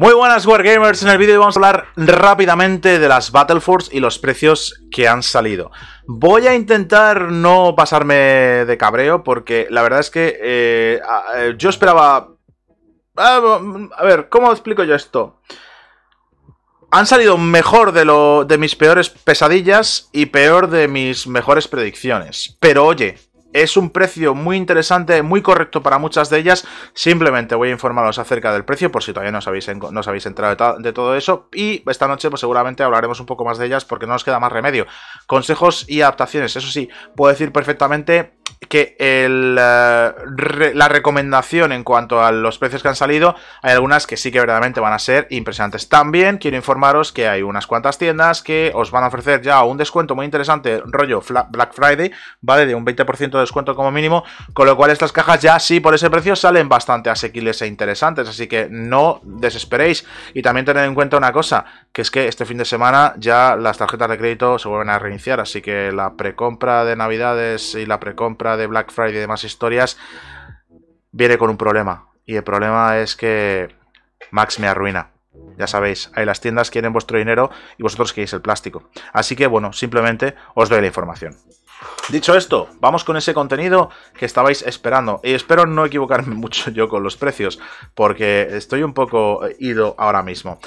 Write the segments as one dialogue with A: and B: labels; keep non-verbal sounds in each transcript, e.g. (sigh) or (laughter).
A: Muy buenas Wargamers, en el vídeo vamos a hablar rápidamente de las Battle Force y los precios que han salido. Voy a intentar no pasarme de cabreo porque la verdad es que eh, eh, yo esperaba... Ah, a ver, ¿cómo explico yo esto? han salido mejor de, lo, de mis peores pesadillas y peor de mis mejores predicciones. Pero oye, es un precio muy interesante, muy correcto para muchas de ellas. Simplemente voy a informaros acerca del precio por si todavía no os habéis, no de, de, todo eso. Y esta noche pues seguramente hablaremos un poco más de ellas porque no nos queda más remedio. Consejos y adaptaciones, eso sí, puedo decir perfectamente que eh, la recomendación en cuanto a los precios que han salido, hay algunas que sí que verdaderamente van a ser impresionantes. También quiero informaros que hay unas cuantas tiendas que os van a ofrecer ya un descuento muy interesante, rollo Black Friday, ¿vale? De un 20% de descuento como mínimo, con lo cual estas cajas ya sí por ese precio salen bastante asequibles e interesantes, así que no desesperéis. Y también tened en cuenta una cosa, que es que este fin de semana ya las tarjetas de crédito se vuelven a reiniciar, así que la precompra de Navidades y la precompra de Black Friday y demás historias viene con un problema. Y el problema es que Max me arruina. Ya sabéis, hay las tiendas quieren vuestro dinero y vosotros queréis el plástico. Así que bueno, simplemente os doy la información. Dicho esto, vamos con ese contenido que estabais esperando. Y espero no equivocarme (laughs) mucho yo con los precios, porque estoy un poco ido ahora mismo.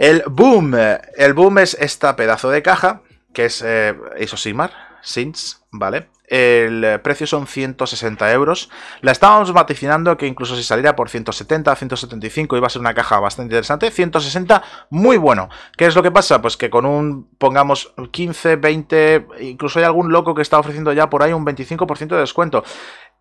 A: El boom. Eh, el boom es esta pedazo de caja, que es eh, Isosimar, SINS, ¿vale? El eh, precio son 160 euros. La estábamos vaticinando que incluso si saliera por 170, 175 iba a ser una caja bastante interesante. 160, muy bueno. ¿Qué es lo que pasa? Pues que con un, pongamos, 15, 20, incluso hay algún loco que está ofreciendo ya por ahí un 25% de descuento.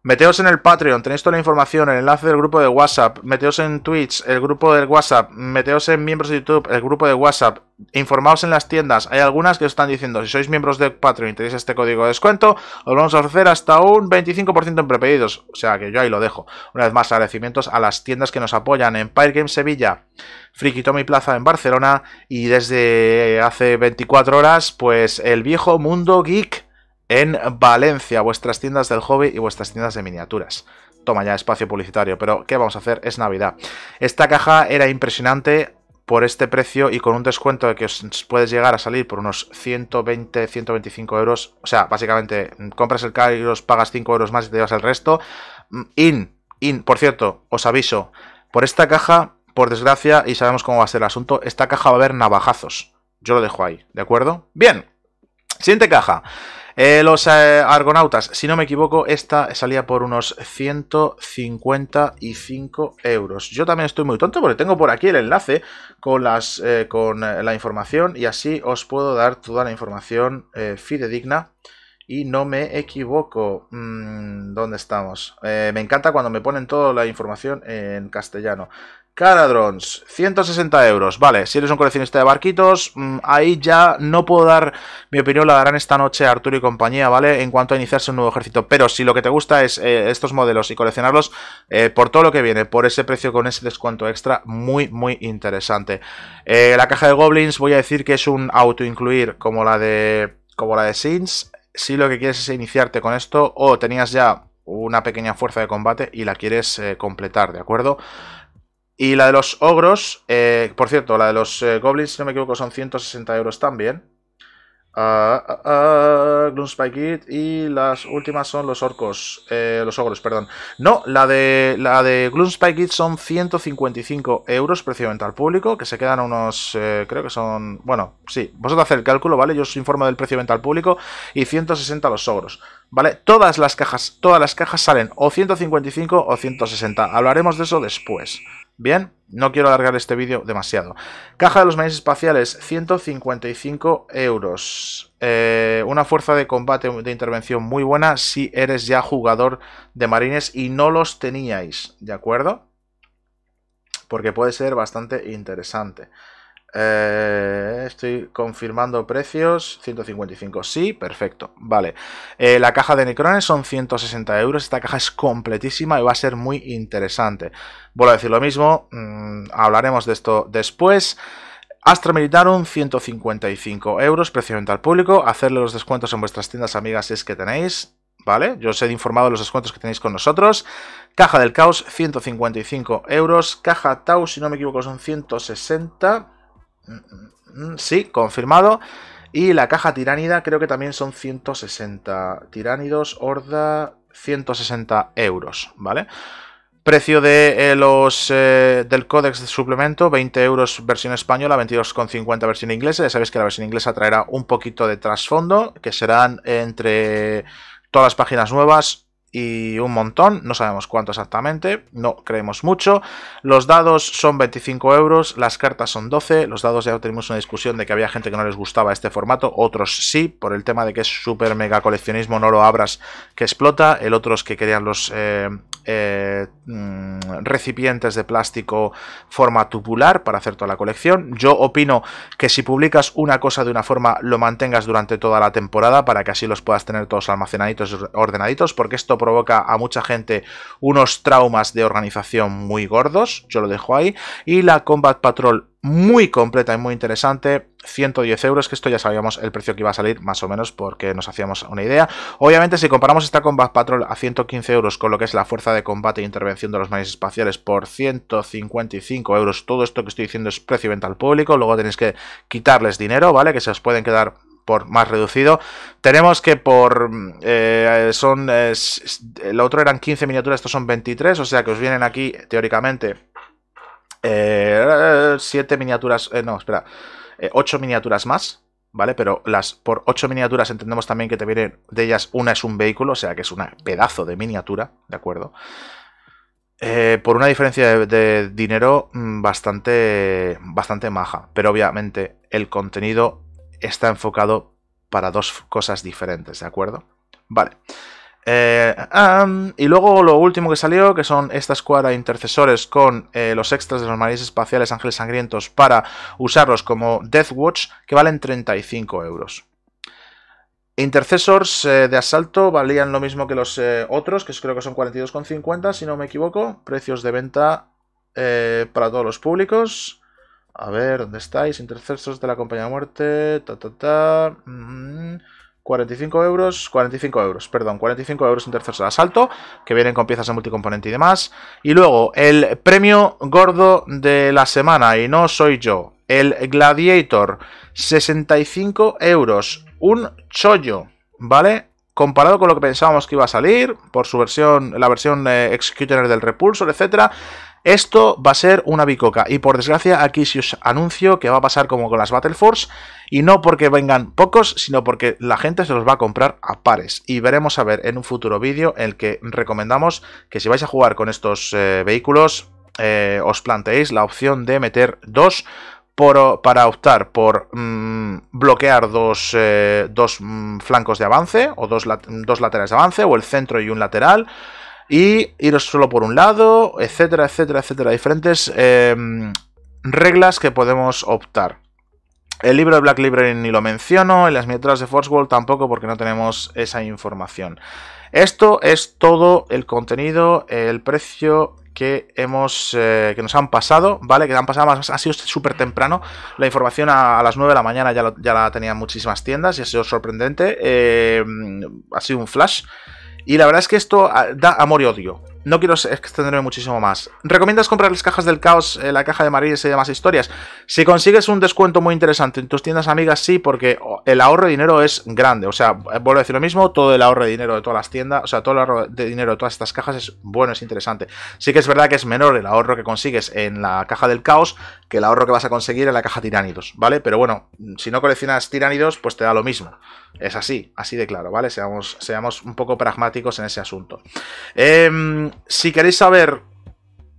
A: Meteos en el Patreon, tenéis toda la información, el enlace del grupo de WhatsApp, meteos en Twitch, el grupo del WhatsApp, meteos en miembros de YouTube, el grupo de WhatsApp, informaos en las tiendas, hay algunas que os están diciendo, si sois miembros de Patreon y tenéis este código de descuento, os vamos a ofrecer hasta un 25% en prepedidos, o sea que yo ahí lo dejo. Una vez más, agradecimientos a las tiendas que nos apoyan, Empire Games Sevilla, Friki mi Plaza en Barcelona y desde hace 24 horas, pues el viejo mundo geek en Valencia, vuestras tiendas del hobby y vuestras tiendas de miniaturas. Toma ya espacio publicitario, pero ¿qué vamos a hacer? Es Navidad. Esta caja era impresionante por este precio y con un descuento de que os puedes llegar a salir por unos 120, 125 euros. O sea, básicamente compras el os pagas 5 euros más y te llevas el resto. Mm, in, in, por cierto, os aviso, por esta caja, por desgracia, y sabemos cómo va a ser el asunto, esta caja va a haber navajazos. Yo lo dejo ahí, ¿de acuerdo? Bien, siguiente caja. Eh, los eh, Argonautas, si no me equivoco, esta salía por unos 155 euros. Yo también estoy muy tonto porque tengo por aquí el enlace con, las, eh, con la información y así os puedo dar toda la información fidedigna y no me equivoco. Mm, ¿Dónde estamos? me encanta cuando me ponen toda la información en castellano. Caradrons, 160 euros. Vale, si eres un coleccionista de barquitos, mm, ahí ya no puedo dar mi opinión, la darán esta noche Arturo y compañía, ¿vale? En cuanto a iniciarse un nuevo ejército. Pero si lo que te gusta es eh, estos modelos y coleccionarlos, eh, por todo lo que viene, por ese precio con ese descuento extra, muy, muy interesante. Eh, la caja de Goblins, voy a decir que es un auto incluir como la de, como la de Sins. Si lo que quieres es iniciarte con esto, o tenías ya una pequeña fuerza de combate y la quieres completar, ¿de acuerdo? Y la de los ogros, eh, por cierto, la de los eh, goblins, si no me equivoco, son 160 euros también. Ah, ah, ah, Gloom Spike It y las últimas son los orcos, eh, los ogros, perdón. No, la de, la de Gloom Spike It son 155 euros precio de venta al público, que se quedan unos, eh, creo que son, bueno, sí, vosotros hacéis el cálculo, ¿vale? Yo os informo del precio de venta al público y 160 los ogros, ¿vale? Todas las cajas, todas las cajas salen o 155 o 160, hablaremos de eso después. Bien, no quiero alargar este vídeo demasiado. Caja de los marines espaciales, 155 euros. Eh, una fuerza de combate de intervención muy buena si eres ya jugador de marines y no los teníais, ¿de acuerdo? Porque puede ser bastante interesante. Eh, estoy confirmando precios. 155, sí, perfecto. Vale. Eh, la caja de Necrones son 160 euros. Esta caja es completísima y va a ser muy interesante. Vuelvo a decir lo mismo. Mm, hablaremos de esto después. Astra Militarum, 155 euros, precio de venta al público. Hacerle los descuentos en vuestras tiendas amigas si es que tenéis. ¿vale? Yo os he informado de los descuentos que tenéis con nosotros. Caja del Caos, 155 euros. Caja Tau, si no me equivoco, son 160 Mm, sí, confirmado. Y la caja tiránida creo que también son 160. Tiránidos, horda, 160 euros, ¿vale? Precio de eh, los eh, del códex de suplemento, 20 euros versión española, 22,50 versión inglesa. Ya sabéis que la versión inglesa traerá un poquito de trasfondo, que serán entre todas las páginas nuevas, y un montón, no sabemos cuánto exactamente, no creemos mucho. Los dados son 25 euros, las cartas son 12, los dados ya tenemos una discusión de que había gente que no les gustaba este formato, otros sí, por el tema de que es súper mega coleccionismo, no lo abras que explota, el otro es que querían los eh, eh, mm, recipientes de plástico forma tubular para hacer toda la colección. Yo opino que si publicas una cosa de una forma, lo mantengas durante toda la temporada para que así los puedas tener todos almacenaditos, ordenaditos, porque esto provoca a mucha gente unos traumas de organización muy gordos, yo lo dejo ahí, y la Combat Patrol muy completa y muy interesante, 110 euros, que esto ya sabíamos el precio que iba a salir más o menos porque nos hacíamos una idea. Obviamente si comparamos esta Combat Patrol a 115 euros con lo que es la fuerza de combate e intervención de los mares espaciales por 155 euros, todo esto que estoy diciendo es precio venta al público, luego tenéis que quitarles dinero, ¿vale? Que se os pueden quedar por más reducido. Tenemos que por... Eh, son... el eh, otro eran 15 miniaturas, estos son 23, o sea que os vienen aquí teóricamente 7 eh, miniaturas... no, espera. 8 miniaturas más, ¿vale? Pero las por 8 miniaturas entendemos también que te vienen de ellas una es un vehículo, o sea que es un pedazo de miniatura, ¿de acuerdo? por una diferencia de, de, dinero mm, bastante, bastante maja, pero obviamente el contenido está enfocado para dos cosas diferentes, ¿de acuerdo? Vale. Eh, y luego lo último que salió, que son estas cuadras de intercesores con eh, los extras de los marines espaciales Ángeles Sangrientos para usarlos como Death Watch, que valen 35 euros. Intercesores eh, de asalto valían lo mismo que los otros, que creo que son 42,50 si no me equivoco. Precios de venta para todos los públicos. A ver, ¿dónde estáis? Intercesos de la compañía de muerte. 45 mm, euros, 45 euros, perdón, 45 euros intercesos de asalto, que vienen con piezas de multicomponente y demás. Y luego, el premio gordo de la semana, y no soy yo, el Gladiator, 65 euros, un chollo, ¿vale? Comparado con lo que pensábamos que iba a salir, por su versión, la versión eh, del Repulsor, etcétera, esto va a ser una bicoca y por desgracia aquí si os anuncio que va a pasar como con las Battle Force y no porque vengan pocos, sino porque la gente se los va a comprar a pares y veremos a ver en un futuro vídeo el que recomendamos que si vais a jugar con estos eh, vehículos eh, os planteéis la opción de meter dos para optar por mm, bloquear dos, eh, mm, flancos de avance o dos, dos laterales de avance o el centro y un lateral y iros solo por un lado, etcétera, etcétera, etcétera. Diferentes em, reglas que podemos optar. El libro de Black Library ni lo menciono, en las miniaturas de force world tampoco porque no tenemos esa información. Esto es todo el contenido, el precio que hemos eh, que nos han pasado, ¿vale? Que han pasado ha sido súper temprano. La información a, las 9 de la mañana ya, la tenían muchísimas tiendas y ha sido sorprendente. Em, ha sido un flash. Y la verdad es que esto ah, da amor y odio. No quiero extenderme muchísimo más. ¿Recomiendas comprar las cajas del caos, eh, la caja de marines y demás historias? Si consigues un descuento muy interesante en tus tiendas amigas, sí, porque oh, el ahorro de dinero es grande. O sea, eh, vuelvo a decir lo mismo, todo el ahorro de dinero de todas las tiendas, o sea, todo el ahorro de dinero de todas estas cajas es bueno, es interesante. Sí que es verdad que es menor el ahorro que consigues en la caja del caos que el ahorro que vas a conseguir en la caja tiránidos, ¿vale? Pero bueno, si no coleccionas tiránidos, pues te da lo mismo. Es así, así de claro, ¿vale? Seamos, seamos un poco pragmáticos en ese asunto. Em, si queréis saber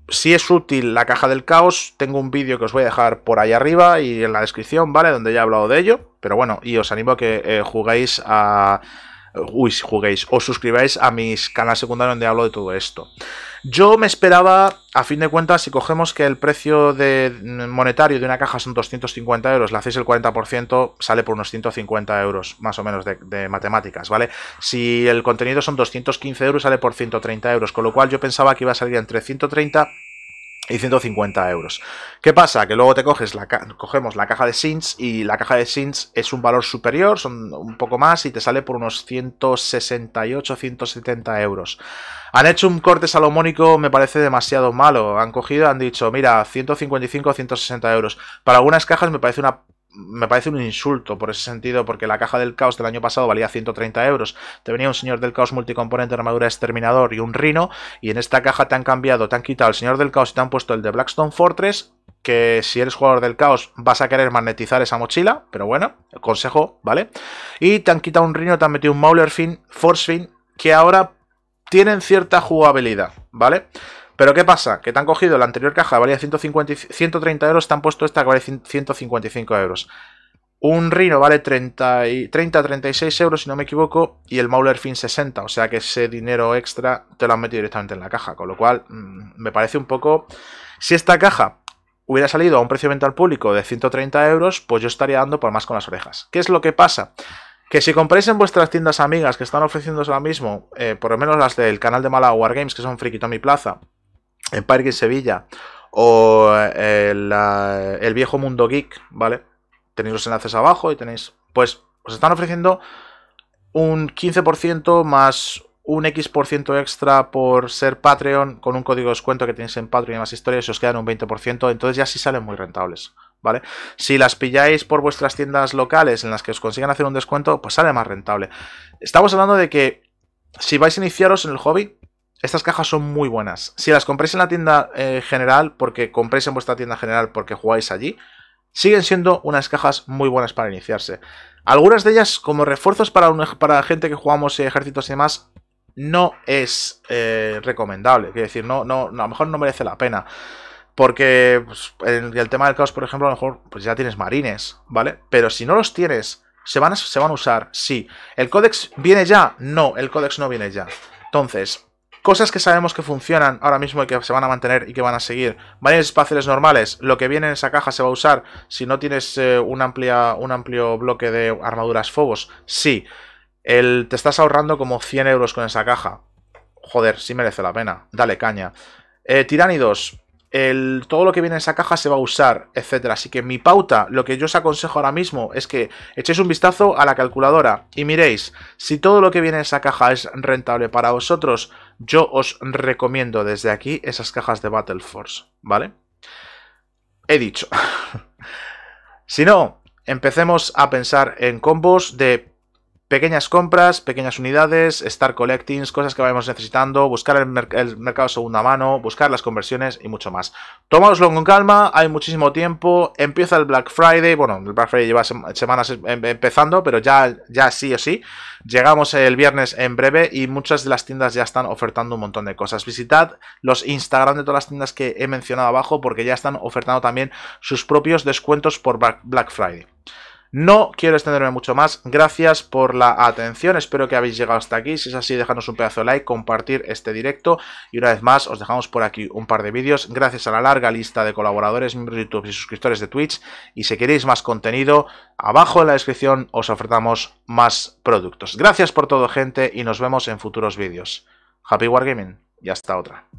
A: si es útil la caja del caos, tengo un vídeo que os voy a dejar por ahí arriba y en la descripción, ¿vale? Donde ya he hablado de ello. Pero bueno, y os animo a que eh, juguéis a Uy, si juguéis os suscribáis a mis canales secundarios donde hablo de todo esto. Yo me esperaba, a fin de cuentas, si cogemos que el precio mm, monetario de una caja son 250 euros, le hacéis el 40%, sale por unos 150 euros, más o menos, de, matemáticas, ¿vale? Si el contenido son 215 euros, sale por 130 euros, con lo cual yo pensaba que iba a salir entre 130 y 150 euros. ¿Qué pasa? Que luego te coges la cogemos la caja de Sins y la caja de Sins es un valor superior, son un poco más y te sale por unos 168, 170 euros. Han hecho un corte salomónico, me parece demasiado malo. Han cogido, han dicho, mira, 155, 160 euros. Para algunas cajas me parece una me parece un insulto por ese sentido, porque la caja del caos del año pasado valía 130 euros. Te venía un señor del caos multicomponente, armadura exterminador y un rino, y en esta caja te han cambiado, te han quitado el señor del caos y te han puesto el de Blackstone Fortress, que si eres jugador del caos vas a querer magnetizar esa mochila, pero bueno, consejo, ¿vale? Y te han quitado un rino, te han metido un Maulerfin, Fin, Force Fin, que ahora tienen cierta jugabilidad, ¿vale? Pero ¿qué pasa? Que te han cogido la anterior caja valía 130 euros, te han puesto esta que vale 155 euros. Un Rino vale 30-36 euros, si no me equivoco, y el Mauler Fin 60. O sea que ese dinero extra te lo han metido directamente en la caja. Con lo cual, mm, me parece un poco... Si esta caja hubiera salido a un precio de venta al público de 130 euros, pues yo estaría dando por más con las orejas. ¿Qué es lo que pasa? Que si compráis en vuestras tiendas amigas que están ofreciendo ahora mismo, eh, por lo menos las del canal de Málaga Games que son mi Plaza, en Parque Sevilla o eh, el, viejo Mundo Geek, ¿vale? Tenéis los enlaces abajo y tenéis, pues os están ofreciendo un 15% más un X% extra por ser Patreon con un código de descuento que tenéis en Patreon y más historias y os quedan un 20%, entonces ya sí salen muy rentables. ¿Vale? Si las pilláis por vuestras tiendas locales en las que os consigan hacer un descuento, pues sale más rentable. Estamos hablando de que si vais a iniciaros en el hobby, estas cajas son muy buenas. Si las compráis en la tienda eh, general, porque compréis en vuestra tienda general porque jugáis allí, siguen siendo unas cajas muy buenas para iniciarse. Algunas de ellas, como refuerzos para, gente que jugamos eh, ejércitos y demás, no es eh, recomendable. Quiero decir, no, no, a lo mejor no merece la pena. Porque pues, el tema del caos, por ejemplo, a lo mejor pues, ya tienes marines, ¿vale? Pero si no los tienes, ¿se van a, se van a usar? Sí. ¿El códex viene ya? No, el códex no viene ya. Entonces, Cosas que sabemos que funcionan ahora mismo y que se van a mantener y que van a seguir. Varios espacios normales. Lo que viene en esa caja se va a usar si no tienes eh, un, amplia, un amplio bloque de armaduras Fobos. Sí. El, te estás ahorrando como 100 euros con esa caja. Joder, sí merece la pena. Dale caña. Eh, tiránidos todo lo que viene en esa caja se va a usar, etcétera. Así que mi pauta, lo que yo os aconsejo ahora mismo es que echéis un vistazo a la calculadora y miréis si todo lo que viene en esa caja es rentable para vosotros. Yo os recomiendo desde aquí esas cajas de Battle Force, ¿vale? He dicho. (laughs) si no, empecemos a pensar en combos de Pequeñas compras, pequeñas unidades, estar collectings, cosas que vayamos necesitando, buscar el, mercado segunda mano, buscar las conversiones y mucho más. Tomáoslo con calma, hay muchísimo tiempo, empieza el Black Friday, bueno, el Black Friday lleva semanas em-, em-, empezando, pero ya, ya sí o sí, llegamos el viernes en breve y muchas de las tiendas ya están ofertando un montón de cosas. Visitad los Instagram de todas las tiendas que he mencionado abajo porque ya están ofertando también sus propios descuentos por Black Friday. No quiero extenderme mucho más, gracias por la atención, espero que habéis llegado hasta aquí, si es así dejadnos un pedazo de like, compartir este directo y una vez más os dejamos por aquí un par de vídeos, gracias a la larga lista de colaboradores, miembros de YouTube y suscriptores de Twitch y si queréis más contenido, abajo en la descripción os ofertamos más productos. Gracias por todo gente y nos vemos en futuros vídeos. Happy Wargaming y hasta otra.